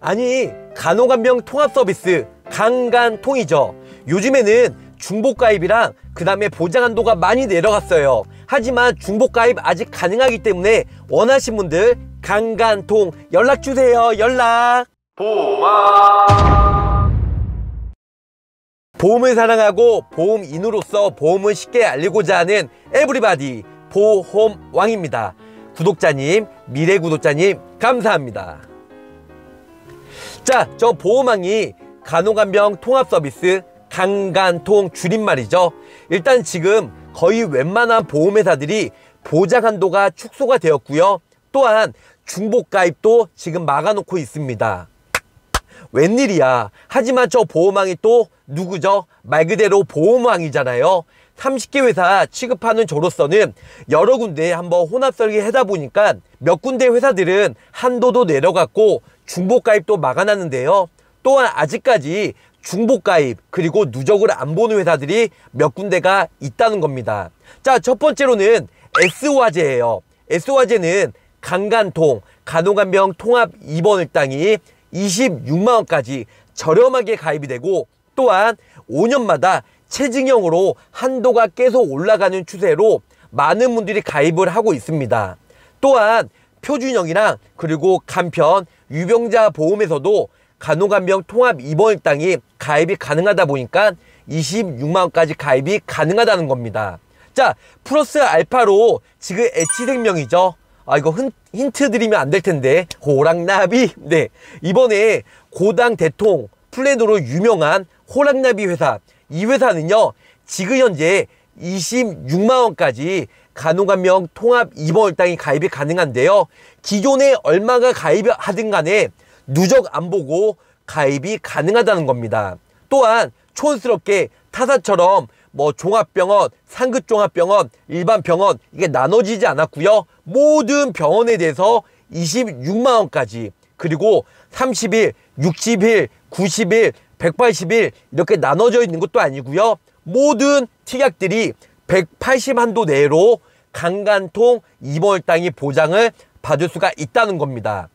아니 간호간병 통합 서비스 강간통이죠 요즘에는 중복가입이랑 그 다음에 보장한도가 많이 내려갔어요 하지만 중복가입 아직 가능하기 때문에 원하신 분들 강간통 연락주세요 연락 보마 보험을 사랑하고 보험인으로서 보험을 쉽게 알리고자 하는 에브리바디 보험왕입니다 구독자님 미래 구독자님 감사합니다 자, 저 보호망이 간호간병 통합 서비스 강간통 줄임말이죠. 일단 지금 거의 웬만한 보험회사들이 보장 한도가 축소가 되었고요. 또한 중복 가입도 지금 막아놓고 있습니다. 웬일이야. 하지만 저 보호망이 또 누구죠? 말 그대로 보호망이잖아요. 30개 회사 취급하는 저로서는 여러 군데 한번 혼합 설계하다 보니까 몇 군데 회사들은 한도도 내려갔고 중복 가입도 막아놨는데요. 또한 아직까지 중복 가입 그리고 누적을 안 보는 회사들이 몇 군데가 있다는 겁니다. 자, 첫 번째로는 S화재예요. S화재는 강간통, 간호간병 통합 입원을 당이 26만 원까지 저렴하게 가입이 되고 또한 5년마다 체증형으로 한도가 계속 올라가는 추세로 많은 분들이 가입을 하고 있습니다. 또한 표준형이랑 그리고 간편 유병자 보험에서도 간호간병 통합 입원 일당이 가입이 가능하다 보니까 26만원까지 가입이 가능하다는 겁니다. 자, 플러스 알파로 지금 애치생명이죠. 아, 이거 흔, 힌트 드리면 안 될 텐데. 호랑나비. 네. 이번에 고당 대통 플랜으로 유명한 호랑나비 회사. 이 회사는요, 지금 현재 26만원까지 간호간병 통합 입원 일당이 가입이 가능한데요. 기존에 얼마가 가입하든 간에 누적 안 보고 가입이 가능하다는 겁니다. 또한 촌스럽게 타사처럼 뭐 종합병원, 상급종합병원, 일반병원 이게 나눠지지 않았고요. 모든 병원에 대해서 26만원까지 그리고 30일, 60일, 90일, 180일 이렇게 나눠져 있는 것도 아니고요. 모든 특약들이 180한도 내로 강간통 입원당이 보장을 받을 수가 있다는 겁니다.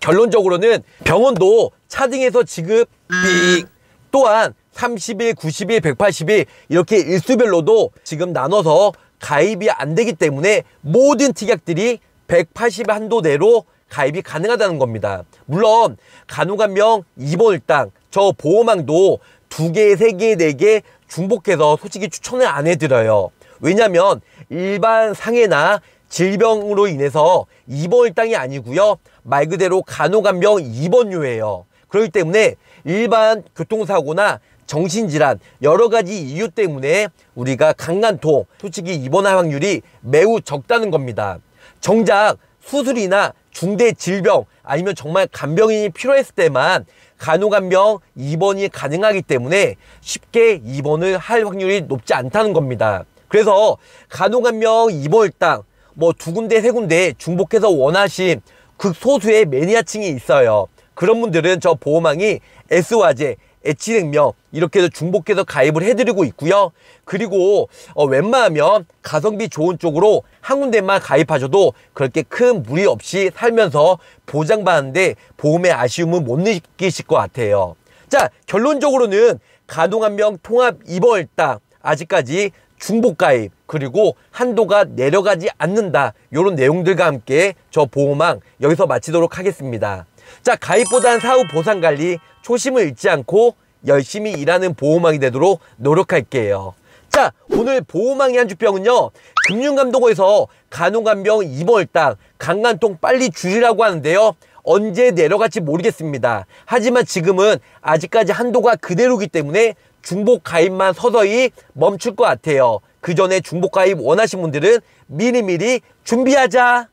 결론적으로는 병원도 차등에서 지급 삑 또한 30일, 90일, 180일 이렇게 일수별로도 지금 나눠서 가입이 안 되기 때문에 모든 특약들이 180 한도 내로 가입이 가능하다는 겁니다. 물론 간호간병, 입원일당, 저 보호망도 두 개, 세 개, 네 개, 중복해서 솔직히 추천을 안 해드려요. 왜냐면 일반 상해나 질병으로 인해서 입원 일당이 아니고요. 말 그대로 간호간병 입원료예요. 그렇기 때문에 일반 교통사고나 정신질환 여러 가지 이유 때문에 우리가 강간통 솔직히 입원할 확률이 매우 적다는 겁니다. 정작 수술이나 중대 질병 아니면 정말 간병인이 필요했을 때만 간호간병 입원이 가능하기 때문에 쉽게 입원을 할 확률이 높지 않다는 겁니다. 그래서 간호간병 입원일당 뭐 두 군데 세 군데 중복해서 원하신 극소수의 매니아층이 있어요. 그런 분들은 저 보호망이 S화제 애치냉면 이렇게 해서 중복해서 가입을 해드리고 있고요. 그리고 어, 웬만하면 가성비 좋은 쪽으로 한 군데만 가입하셔도 그렇게 큰 무리 없이 살면서 보장받는데 보험의 아쉬움은 못 느끼실 것 같아요. 자 결론적으로는 가동한명 통합 입원일당 아직까지 중복가입 그리고 한도가 내려가지 않는다 이런 내용들과 함께 저 보호망 여기서 마치도록 하겠습니다. 자 가입보단 사후 보상관리 초심을 잃지 않고 열심히 일하는 보호망이 되도록 노력할게요 자 오늘 보호망의한 주병은요 금융감독원에서 간호간병 입원일당 강간통 빨리 줄이라고 하는데요 언제 내려갈지 모르겠습니다 하지만 지금은 아직까지 한도가 그대로기 때문에 중복 가입만 서서히 멈출 것 같아요 그 전에 중복 가입 원하신 분들은 미리미리 준비하자